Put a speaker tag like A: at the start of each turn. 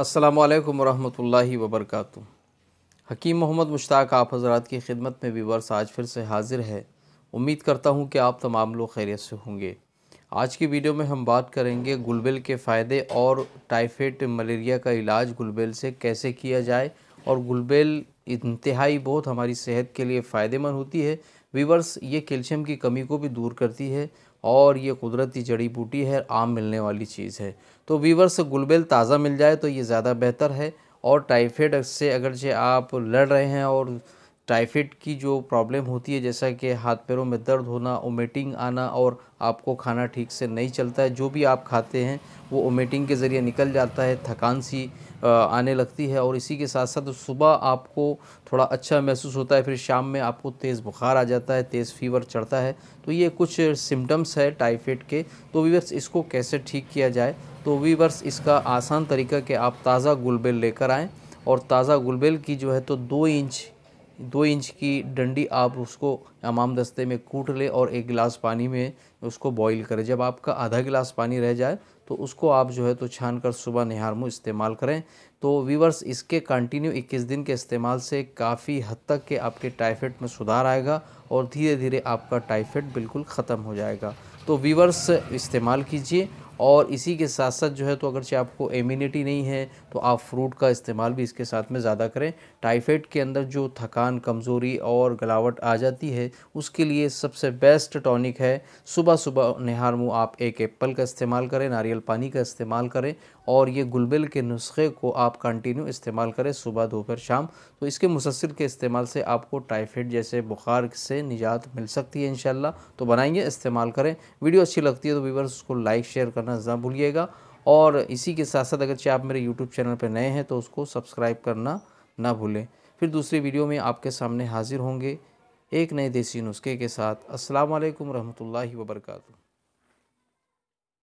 A: असलकम वरहमल वबरक हकीम मोहम्मद मुश्ताक आप हजरात की खिदमत में वीवर्स आज फिर से हाजिर है उम्मीद करता हूँ कि आप तमाम लोग खैरियत से होंगे आज की वीडियो में हम बात करेंगे गुलबेल के फ़ायदे और टाइफाइड मलेरिया का इलाज गुलबेल से कैसे किया जाए और गुलबेल इंतहाई बहुत हमारी सेहत के लिए फ़ायदेमंद होती है वीवर्स ये कैल्शियम की कमी को भी दूर करती है और ये कुदरती जड़ी बूटी है आम मिलने वाली चीज़ है तो वीवर्स गुलबेल ताज़ा मिल जाए तो ये ज़्यादा बेहतर है और टाइफाइड से अगर जे आप लड़ रहे हैं और टाइफाइड की जो प्रॉब्लम होती है जैसा कि हाथ पैरों में दर्द होना ओमेटिंग आना और आपको खाना ठीक से नहीं चलता है जो भी आप खाते हैं वो ओमेटिंग के ज़रिए निकल जाता है थकान सी आने लगती है और इसी के साथ साथ सुबह आपको थोड़ा अच्छा महसूस होता है फिर शाम में आपको तेज़ बुखार आ जाता है तेज़ फीवर चढ़ता है तो ये कुछ सिम्टम्स है टाइफाइड के तो वीवर्स इसको कैसे ठीक किया जाए तो वीवर्स इसका आसान तरीका कि आप ताज़ा गुलबेल लेकर आएँ और ताज़ा गुलबेल की जो है तो दो इंच दो इंच की डंडी आप उसको अमाम दस्ते में कूट ले और एक गिलास पानी में उसको बॉईल करें जब आपका आधा गिलास पानी रह जाए तो उसको आप जो है तो छान कर सुबह निहार मुँह इस्तेमाल करें तो वीवर्स इसके कंटिन्यू 21 दिन के इस्तेमाल से काफ़ी हद तक के आपके टाइफाइड में सुधार आएगा और धीरे धीरे आपका टाइफाइड बिल्कुल ख़त्म हो जाएगा तो वीवर्स इस्तेमाल कीजिए और इसी के साथ साथ जो है तो चाहे आपको इम्यूनिटी नहीं है तो आप फ्रूट का इस्तेमाल भी इसके साथ में ज़्यादा करें टाइफाइड के अंदर जो थकान कमज़ोरी और गलावट आ जाती है उसके लिए सबसे बेस्ट टॉनिक है सुबह सुबह नहार मुँह आप एक एप्पल का इस्तेमाल करें नारियल पानी का इस्तेमाल करें और ये गुलबिल के नुस्खे को आप कंटिन्यू इस्तेमाल करें सुबह दोपहर शाम तो इसके मुसलसिल के इस्तेमाल से आपको टाइफाइड जैसे बुखार से निजात मिल सकती है इन तो बनाइए इस्तेमाल करें वीडियो अच्छी लगती है तो वीवर्स उसको लाइक शेयर करें करना ना भूलिएगा और इसी के साथ साथ अगर चाहे आप मेरे यूट्यूब चैनल पर नए हैं तो उसको सब्सक्राइब करना ना भूलें फिर दूसरी वीडियो में आपके सामने हाज़िर होंगे एक नए देसी नुस्खे के साथ असलकम वालेकुम रहमतुल्लाहि